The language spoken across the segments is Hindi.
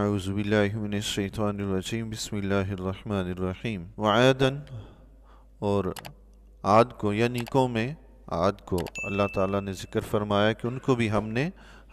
أعوذ بالله من الشيطان और आद को यानी कौम आद को अल्लाह ताला ने ज़िक्र फरमाया कि उनको भी हमने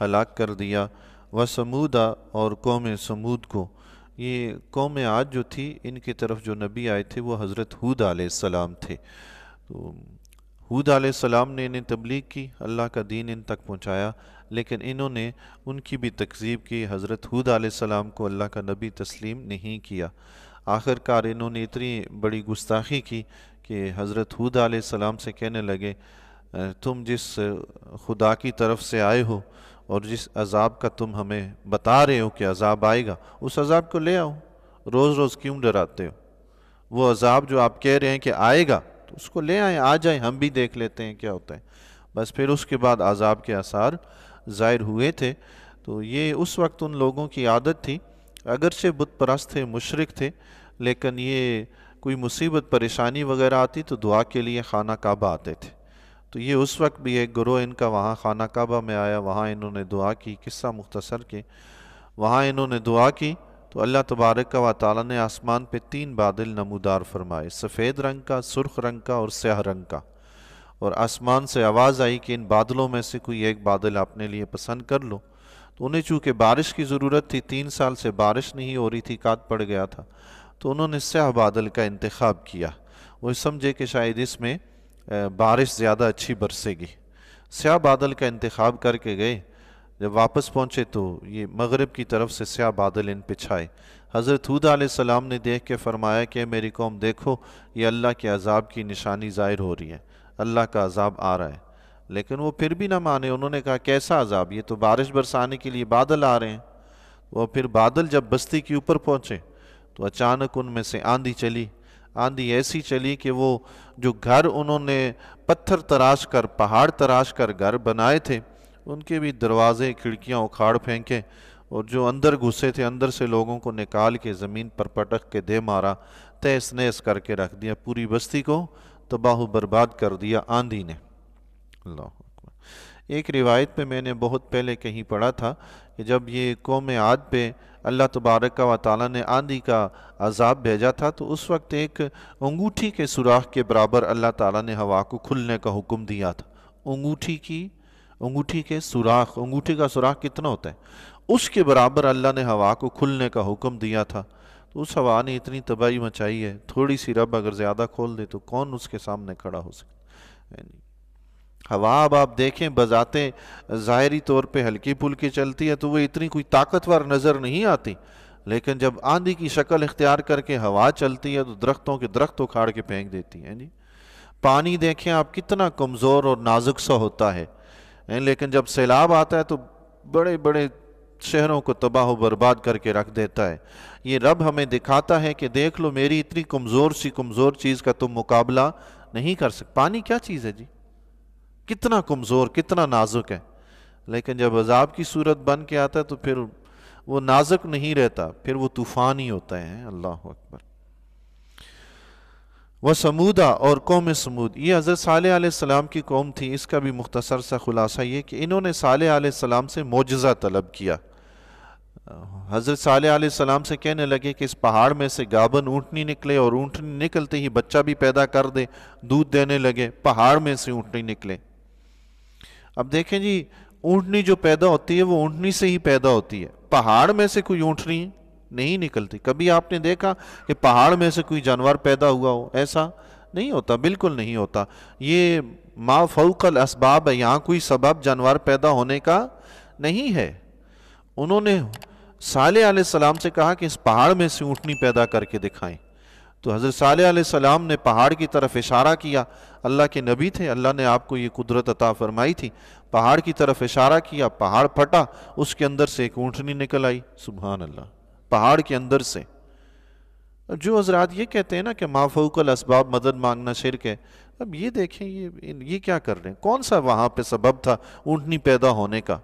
हलाक कर दिया व समूदा और कौम समूद को ये कौम आद जो थी इनकी तरफ जो नबी आए थे वह हज़रत हूद आसमाम थे तो हूद आसमाम ने इन्हें तबलीग की अल्लाह का दीन इन तक पहुँचाया लेकिन इन्होंने उनकी भी तकजीब की हज़रत हूद आसमाम को अल्लाह का नबी तस्लीम नहीं किया आखिरकार इन्होंने इतनी बड़ी गुस्ताखी की कि हज़रत हूद आसमाम से कहने लगे तुम जिस खुदा की तरफ से आए हो और जिस अजाब का तुम हमें बता रहे हो कि अजाब आएगा उस अजाब को ले आओ रोज़ रोज़ क्यों डराते हो वो अजाब जो आप कह रहे हैं कि आएगा तो उसको ले आए आ जाए हम भी देख लेते हैं क्या होता है बस फिर उसके बाद अजाब के आसार ज़ाहिर हुए थे तो ये उस वक्त उन लोगों की आदत थी अगरचे बुत परस्त थे मशरक थे लेकिन ये कोई मुसीबत परेशानी वगैरह आती तो दुआ के लिए खाना काबा आते थे तो ये उस वक्त भी एक ग्रोह इनका वहाँ खाना काबा में आया वहाँ इन्होंने दुआ की किस्सा मुख्तसर के वहाँ इन्होंने दुआ की तो अल्लाह तबारक व ताली ने आसमान पर तीन बादल नमूदार फरमाए सफ़ेद रंग का सुर्ख रंग का और स्याह रंग का और आसमान से आवाज़ आई कि इन बादलों में से कोई एक बादल अपने लिए पसंद कर लो तो उन्हें चूँकि बारिश की ज़रूरत थी तीन साल से बारिश नहीं हो रही थी काद पड़ गया था तो उन्होंने स्याह बादल का इंतखब किया वो समझे कि शायद इसमें बारिश ज़्यादा अच्छी बरसेगी स्याह बादल का इंतखब करके गए जब वापस पहुँचे तो ये मगरब की तरफ से स्याह बादल इन पिछाए हज़रत हूद आसमाम ने देख के फरमाया कि मेरी कौम देखो ये अल्लाह के अजाब की निशानी ज़ाहिर हो रही है अल्लाह का अजाब आ रहा है लेकिन वो फिर भी ना माने उन्होंने कहा कैसा अजाब ये तो बारिश बरसाने के लिए बादल आ रहे हैं वो फिर बादल जब बस्ती के ऊपर पहुँचे तो अचानक उनमें से आंधी चली आंधी ऐसी चली कि वो जो घर उन्होंने पत्थर तराश कर पहाड़ तराश कर घर बनाए थे उनके भी दरवाजे खिड़कियाँ उखाड़ फेंके और जो अंदर घुसे थे अंदर से लोगों को निकाल के ज़मीन पर पटक के दे मारा तेस नहस करके रख दिया पूरी बस्ती को तबाह बर्बाद कर दिया आंधी ने एक रिवायत पे मैंने बहुत पहले कहीं पढ़ा था कि जब ये कौम आद पे अल्लाह तबारक व ताली ने आंधी का अजाब भेजा था तो उस वक्त एक अंगूठी के सुराख के बराबर अल्लाह ताला ने हवा को खुलने का हुक्म दिया था अंगूठी की अंगूठी के सुराख अंगूठी का सुराख कितना होता है उसके बराबर अल्लाह ने हवा को खुलने का हुक्म दिया था तो उस हवा ने इतनी तबाही मचाई है थोड़ी सी रब अगर ज़्यादा खोल दे तो कौन उसके सामने खड़ा हो सकता है हवा अब आप देखें बजाते ज़ाहरी तौर पे हल्की फुल्की चलती है तो वो इतनी कोई ताकतवर नज़र नहीं आती लेकिन जब आंधी की शक्ल इख्तियार करके हवा चलती है तो दरख्तों के दरख्त उखाड़ के फेंक देती है जी पानी देखें आप कितना कमज़ोर और नाजुक सा होता है लेकिन जब सैलाब आता है तो बड़े बड़े शहरों को तबाह बर्बाद करके रख देता है ये रब हमें दिखाता है कि देख लो मेरी इतनी कमज़ोर सी कमज़ोर चीज़ का तुम मुकाबला नहीं कर सकते पानी क्या चीज़ है जी कितना कमज़ोर कितना नाजुक है लेकिन जब अजाब की सूरत बन के आता है तो फिर वो नाजुक नहीं रहता फिर वो तूफ़ान ही होता है अल्लाह अकबर व समूदा और कौम समूद ये हज़रत साल सलाम की कौम थी इसका भी मुख्तसर सा खुलासा ये कि इन्होंने साल सलाम से मोजज़ा तलब किया हज़रत साल सलाम से कहने लगे कि इस पहाड़ में से गाबन ऊँटनी निकले और ऊँटनी निकलते ही बच्चा भी पैदा कर दे दूध देने लगे पहाड़ में से ऊँटनी निकले अब देखें जी ऊँटनी जो पैदा होती है वो ऊँटनी से ही पैदा होती है पहाड़ में से कोई ऊँटनी नहीं निकलती कभी आपने देखा कि पहाड़ में से कोई जानवर पैदा हुआ हो ऐसा नहीं होता बिल्कुल नहीं होता ये मा फौकल इसबाब है यहाँ कोई सबब जानवर पैदा होने का नहीं है उन्होंने साल सलाम से कहा कि इस पहाड़ में से ऊँटनी पैदा करके दिखाएं तो हज़रत साल सलाम ने पहाड़ की तरफ इशारा किया अल्लाह के नबी थे अल्लाह ने आपको ये कुदरत अता फरमाई थी पहाड़ की तरफ इशारा किया पहाड़ फटा उसके अंदर से एक ऊँटनी निकल आई सुबहान अल्लाह पहाड़ के अंदर से जो हजरात ये कहते हैं ना कि माफोकल इसबाब मदद मांगना शिरक है अब ये देखें ये ये क्या कर रहे हैं कौन सा वहाँ पे सबब था ऊँटनी पैदा होने का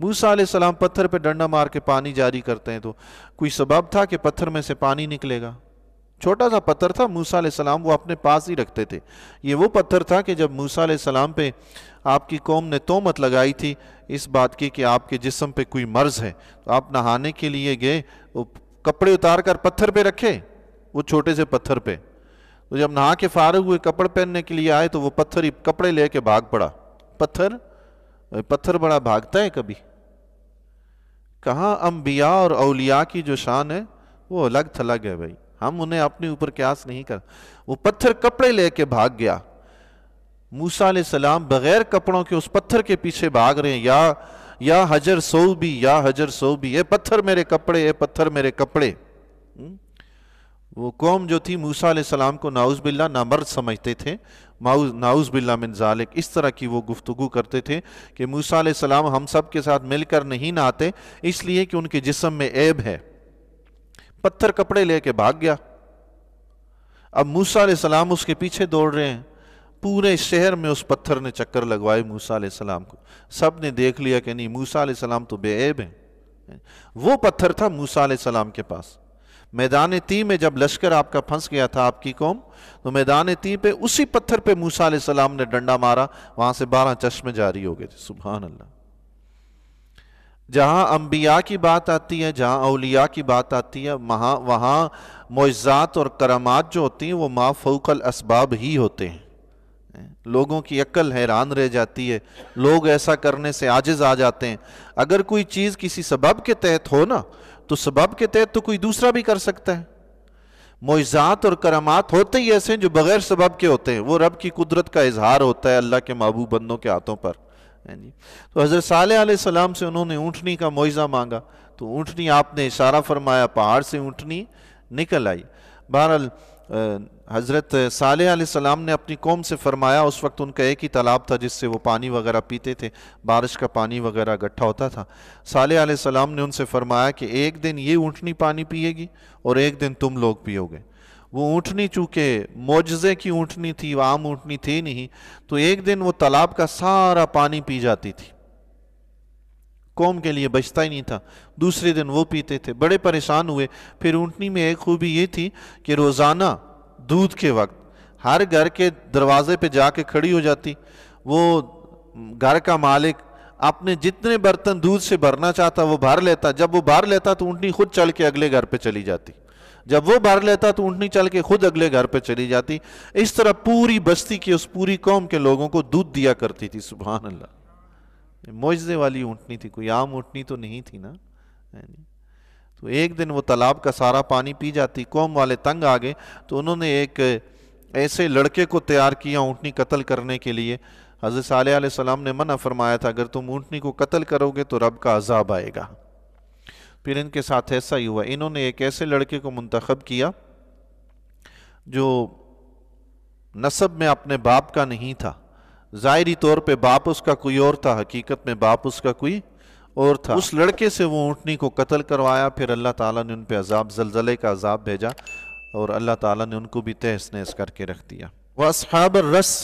मूसा सलाम पत्थर पे डंडा मार के पानी जारी करते हैं तो कोई सबब था कि पत्थर में से पानी निकलेगा छोटा सा पत्थर था मूसा सलाम वो अपने पास ही रखते थे ये वो पत्थर था कि जब मूसा सलाम पे आपकी कौम ने तोमत लगाई थी इस बात की कि आपके जिसम पे कोई मर्ज़ है तो आप नहाने के लिए गए वो कपड़े उतार कर पत्थर पे रखे वो छोटे से पत्थर पे तो जब नहा के फारग हुए कपड़े पहनने के लिए आए तो वो पत्थर ही कपड़े ले कर भाग पड़ा पत्थर पत्थर बड़ा भागता है कभी कहाँ अम्बिया और अलिया की जो शान है वो अलग थलग है भाई हम उन्हें अपने ऊपर क्यास नहीं कर वो पत्थर कपड़े लेके भाग गया मूसा सलाम बगैर कपड़ों के उस पत्थर के पीछे भाग रहे हैं या या हजर सो भी या हजर सो भी ये पत्थर मेरे कपड़े ये पत्थर मेरे कपड़े हम्म? वो कौम जो थी मूसा सलाम को नाउज बिल्ला ना मर्द समझते थे माउज नाउज बिल्ला मिन जालिक इस तरह की वो गुफ्तु करते थे कि मूसा सलाम हम सब के साथ मिलकर नहीं नहाते इसलिए कि उनके जिसम में ऐब है पत्थर कपड़े लेके भाग गया अब मूसा सलाम उसके पीछे दौड़ रहे हैं पूरे शहर में उस पत्थर ने चक्कर लगवाए मूसा सलाम को सब ने देख लिया कि नहीं मूसा सलाम तो बेऐब हैं वो पत्थर था मूसा सलाम के पास मैदान ती में जब लश्कर आपका फंस गया था आपकी कौम तो मैदान ती पे उसी पत्थर पे मूसा सलाम ने डंडा मारा वहां से बारह चश्मे जारी हो गए थे सुबहान अल्लाह जहाँ अम्बिया की बात आती है जहाँ अलिया की बात आती है वहाँ वहाँ मुआज़ात और करामात जो होती हैं वो माँ फोकल इसबाब ही होते हैं लोगों की अक्ल हैरान रह जाती है लोग ऐसा करने से आजिज आ जाते हैं अगर कोई चीज़ किसी सबब के तहत हो ना तो सबब के तहत तो कोई दूसरा भी कर सकता है मुआज़ात और करामात होते ही ऐसे हैं जो बग़ैर सबब के होते हैं वो रब की कुदरत का इजहार होता है अल्लाह के महबूब बंदों के हाथों पर है जी तो हज़रत साल सलाम से उन्होंने ऊँटनी का मुआवजा मांगा तो ऊँटनी आपने इशारा फरमाया पहाड़ से ऊँटनी निकल आई बहरहाल हज़रत साल सलाम ने अपनी कौम से फरमाया उस वक्त उनका एक ही तालाब था जिससे वो पानी वगैरह पीते थे बारिश का पानी वगैरह इकट्ठा होता था साल सलाम ने उनसे फरमाया कि एक दिन ये ऊँटनी पानी पिएगी और एक दिन तुम लोग पियोगे वो ऊँटनी चूँकि मोजे की ऊँटनी थी वह आम ऊँटनी थी नहीं तो एक दिन वो तालाब का सारा पानी पी जाती थी कौम के लिए बचता ही नहीं था दूसरे दिन वो पीते थे बड़े परेशान हुए फिर ऊँटनी में एक खूबी ये थी कि रोज़ाना दूध के वक्त हर घर के दरवाजे पे जाके खड़ी हो जाती वो घर का मालिक अपने जितने बर्तन दूध से भरना चाहता वो भर लेता जब वो भर लेता तो ऊँटनी खुद चल के अगले घर पे चली जाती जब वो भर लेता तो ऊँटनी चल के खुद अगले घर पर चली जाती इस तरह पूरी बस्ती की उस पूरी कौम के लोगों को दूध दिया करती थी सुबह अल्लाह मोजे वाली ऊँटनी थी कोई आम ऊँटनी तो नहीं थी ना तो एक दिन वो तालाब का सारा पानी पी जाती कौम वाले तंग आ गए तो उन्होंने एक ऐसे लड़के को तैयार किया ऊँटनी कत्ल करने के लिए हज़रत सलाम ने मना फरमाया था अगर तुम ऊँटनी को कत्ल करोगे तो रब का अजाब आएगा फिर इनके साथ ऐसा ही हुआ इन्होंने एक ऐसे लड़के को मंतखब किया जो नसब में अपने बाप का नहीं था ज़ाहरी तौर पे बाप उसका कोई और था हकीकत में बाप उसका कोई और था उस लड़के से वो ऊँटनी को कत्ल करवाया फिर अल्लाह ताला ने उन पे अजाब जलजले का अजाब भेजा और अल्लाह ताला ने उनको भी तहस नहस करके रख दिया वह अब रस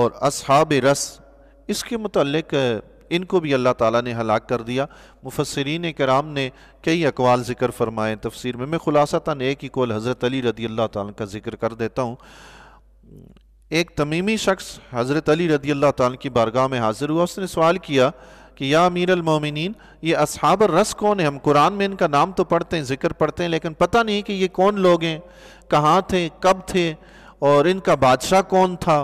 और अब रस इसके मतलब इनको भी अल्लाह ताला ने हलाक कर दिया मुफसरीन कराम ने कई अकवाल ज़िक्र फरमाए तफसीर में मैं खुलासा तन एक ही कोल हज़रत अली रदी अल्लाह ताला का जिक्र कर देता हूँ एक तमीमी शख्स हज़रत अली रदी अल्लाह ताला की बारगाह में हाज़िर हुआ उसने सवाल किया कि या अमीर अलमोमिन ये असहाब रस कौन है हम कुरान में इनका नाम तो पढ़ते हैं ज़िक्र पढ़ते हैं लेकिन पता नहीं कि ये कौन लोग हैं कहाँ थे कब थे और इनका बादशाह कौन था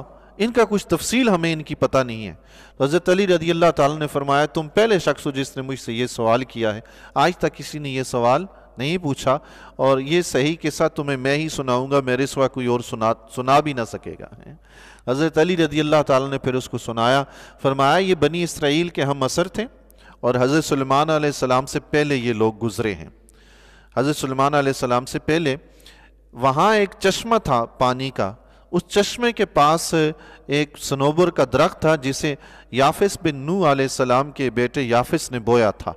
इनका कुछ तफसील हमें इनकी पता नहीं है तो हज़रत अली रदी अल्लाह ताला ने फरमाया तुम पहले शख्स हो जिसने मुझसे ये सवाल किया है आज तक किसी ने यह सवाल नहीं पूछा और ये सही के साथ तुम्हें मैं ही सुनाऊंगा मेरे सिवा कोई और सुना सुना भी ना सकेगा हज़रत अली रदी अल्लाह ताला ने फिर उसको सुनाया फरमाया ये बनी इसराइल के हम असर थे और हज़रत सलमान सलाम से पहले ये लोग गुज़रे हैं हज़रत सलमान सलाम से पहले वहाँ एक चश्मा था पानी का उस चश्मे के पास एक सनोबर का दरख्त था जिसे याफिस बिन नू सलाम के बेटे याफिस ने बोया था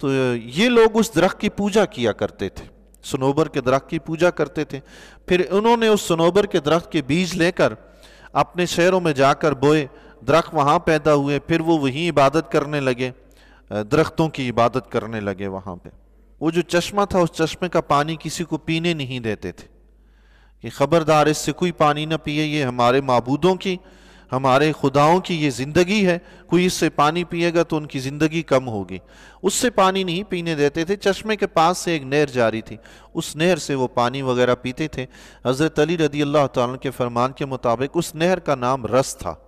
तो ये लोग उस दरख्त की पूजा किया करते थे सनोबर के दरख्त की पूजा करते थे फिर उन्होंने उस सनोबर के दरख्त के बीज लेकर अपने शहरों में जाकर बोए दरख्त वहाँ पैदा हुए फिर वो वहीं इबादत करने लगे दरख्तों की इबादत करने लगे वहाँ पर वो जो चश्मा था उस चश्मे का पानी किसी को पीने नहीं देते थे कि ख़बरदार इससे कोई पानी ना पिए ये हमारे मबूदों की हमारे खुदाओं की ये ज़िंदगी है कोई इससे पानी पिएगा तो उनकी ज़िंदगी कम होगी उससे पानी नहीं पीने देते थे चश्मे के पास से एक नहर जारी थी उस नहर से वो पानी वगैरह पीते थे हज़रत अली रदी अल्लाह के फरमान के मुताबिक उस नहर का नाम रस था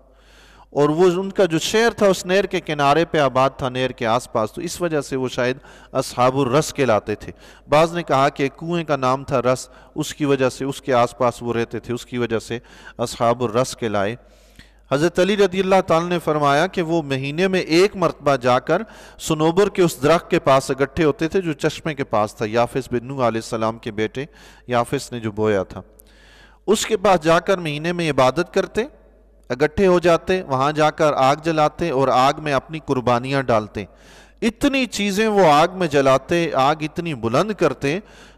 और वो उनका जो शहर था उस नहर के किनारे पे आबाद था नहर के आसपास तो इस वजह से वो शायद असहाबुर रस कहलाते थे बाज़ ने कहा कि कुएं का नाम था रस उसकी वजह से उसके आसपास वो रहते थे उसकी वजह से असहाबुर रस कहलाए हज़रत अली रदी अल्लाह ताल ने फरमाया कि वो महीने में एक मरतबा जाकर सनोबर के उस दरख्त के पास इकट्ठे होते थे जो चश्मे के पास था याफिस बिन्नू आसमाम के बेटे याफिस ने जो बोया था उसके पास जाकर महीने में इबादत करते इकट्ठे हो जाते वहां जाकर आग जलाते और आग में अपनी कुर्बानियां डालते इतनी चीज़ें वो आग में जलाते आग इतनी बुलंद करते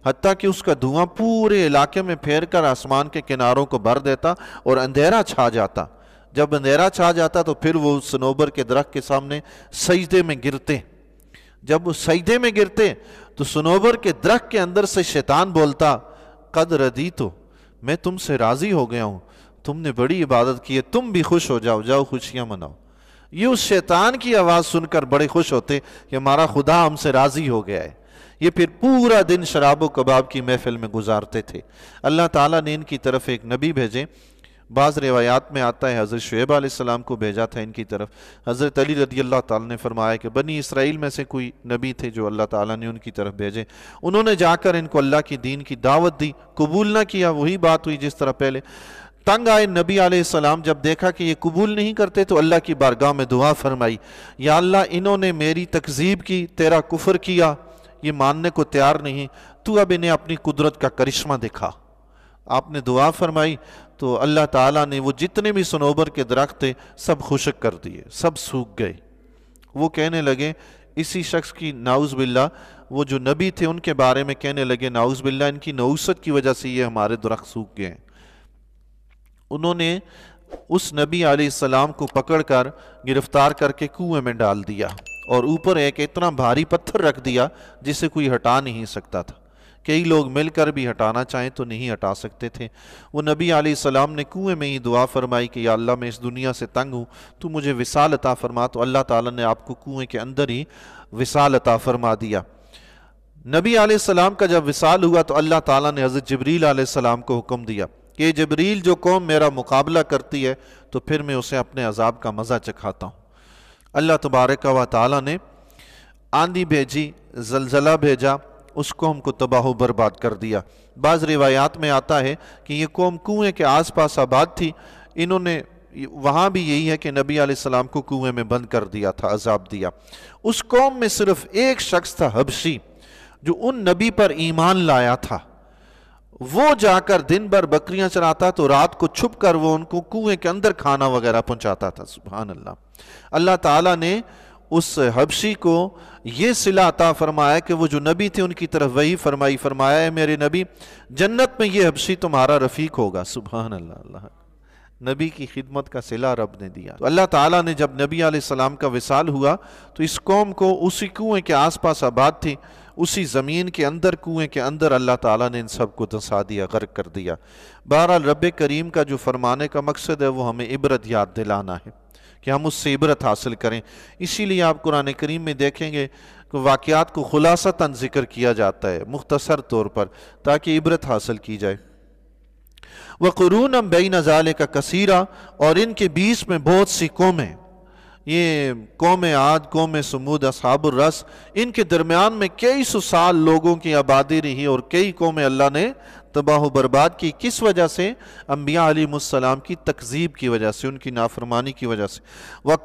हती कि उसका धुआं पूरे इलाके में फेर कर आसमान के किनारों को भर देता और अंधेरा छा जाता जब अंधेरा छा जाता तो फिर वो सनोबर के दरख्त के सामने सजदे में गिरते जब वो सजदे में गिरते तो सनोबर के दरख्त के अंदर से शैतान बोलता कद रदी तो मैं तुमसे राज़ी हो गया हूँ तुमने बड़ी इबादत की है तुम भी खुश हो जाओ जाओ खुशियां मनाओ ये उस शैतान की आवाज़ सुनकर बड़े खुश होते कि हमारा खुदा हमसे राज़ी हो गया है ये फिर पूरा दिन शराब कबाब की महफिल में गुजारते थे अल्लाह ताला ने इनकी तरफ एक नबी भेजे बाज़ रिवायात में आता है हज़रत शुएब आसमाम को भेजा था इनकी तरफ हज़रत अली रदी अल्लाह ताला ने फरमाया कि बनी इसराइल में से कोई नबी थे जो अल्लाह ताला ने उनकी तरफ भेजे उन्होंने जाकर इनको अल्लाह की दीन की दावत दी कबूल ना किया वही बात हुई जिस तरह पहले तंग आए नबी आसमाम जब देखा कि ये कबूल नहीं करते तो अल्लाह की बारगाह में दुआ फरमाई या अल्लाह इन्होंने मेरी तकजीब की तेरा कुफर किया ये मानने को तैयार नहीं तू अब इन्हें अपनी कुदरत का करिश्मा दिखा आपने दुआ फरमाई तो अल्लाह ताला ने वो जितने भी सनोबर के दरख्त थे सब खुशक कर दिए सब सूख गए वो कहने लगे इसी शख्स की नाउज़ बिल्ला वो जो नबी थे उनके बारे में कहने लगे नाउज़ बिल्ला इनकी नौसत की वजह से ये हमारे दरख्त सूख गए हैं उन्होंने उस नबी आलाम को पकड़कर गिरफ्तार करके कुएं में डाल दिया और ऊपर एक इतना भारी पत्थर रख दिया जिसे कोई हटा नहीं सकता था कई लोग मिलकर भी हटाना चाहें तो नहीं हटा सकते थे वो नबी आलाम ने कुएं में ही दुआ फरमाई कि अल्लाह मैं इस दुनिया से तंग हूँ तो मुझे विसाल अता फरमा तो अल्लाह ताला ने आपको कुएं के अंदर ही विसाल अता फरमा दिया नबी आलाम का जब विसाल हुआ तो अल्लाह तला ने हज़रत जबरील आसमाम को हुक्म दिया कि जबरील जो कौम मेरा मुकाबला करती है तो फिर मैं उसे अपने अजाब का मज़ा चखाता हूँ अल्लाह तबारक व ताली ने आंधी भेजी जलजला भेजा उस कौम को तबाह बर्बाद कर दिया बाज़ रिवायात में आता है कि ये कौम कुएँ के आस पास आबाद थी इन्होंने वहाँ भी यही है कि नबी आसमाम को कुएँ में बंद कर दिया था अजाब दिया उस कौम में सिर्फ एक शख्स था हबशी जो उन नबी पर ईमान लाया था वो जाकर दिन भर बकरियां चराता तो रात को छुप कर वो उनको कुएं के अंदर खाना वगैरह पहुंचाता था सुबह अल्लाह अल्लाह ताला ने उस हबशी को ये सिला अता फरमाया कि वो जो नबी थे उनकी तरफ वही फरमाई फरमाया है मेरे नबी जन्नत में ये हबशी तुम्हारा रफ़ीक होगा सुबह अल्लाह नबी की खिदमत का सिला रब ने दिया तो अल्लाह ताला ने जब नबी आलाम का विसाल हुआ तो इस कौम को उसी कुएं के आसपास आबाद थी उसी ज़मीन के अंदर कुएं के अंदर अल्लाह ताला ने इन सब को दसा दिया गर्क कर दिया बहरहाल रब करीम का जो फरमाने का मकसद है वो हमें इबरत याद दिलाना है कि हम उससे इबरत हासिल करें इसीलिए आप कुरान करीम में देखेंगे वाक़ात को खुलासा तन जिक्र किया जाता है मुख्तसर तौर पर ताकि इबरत हासिल की जाए व क़रून नज़ाले का कसीरा और इनके बीच में बहुत सी कौमें ये कौम आद कौम समूद रस इनके दरमियान में कई सौ साल लोगों की आबादी रही और कई कौम अल्लाह ने तबाह बर्बाद की किस वजह से अम्बिया अलीसलम की तकजीब की वजह से उनकी नाफरमानी की वजह से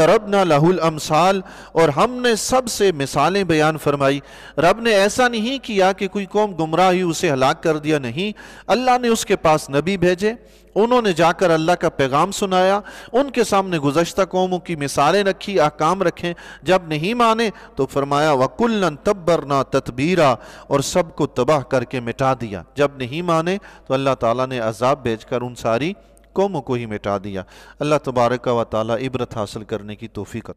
दरब ना लाहुल अमसाल और हमने सबसे मिसालें बयान फरमाई रब ने ऐसा नहीं किया कि कोई कौम गुमराह ही उसे हलाक कर दिया नहीं अल्लाह ने उसके पास नबी भेजे उन्होंने जाकर अल्लाह का पैगाम सुनाया उनके सामने गुजशत कौमों की मिसालें रखी काम रखें जब नहीं माने तो फरमाया वकुल्लन तब्बरना तदबीरा और सबको तबाह करके मिटा दिया जब नहीं माने तो अल्लाह ताला ने अजाब भेजकर उन सारी कौमों को ही मिटा दिया अल्लाह तबारक व ताली इबरत हासिल करने की तोफ़ी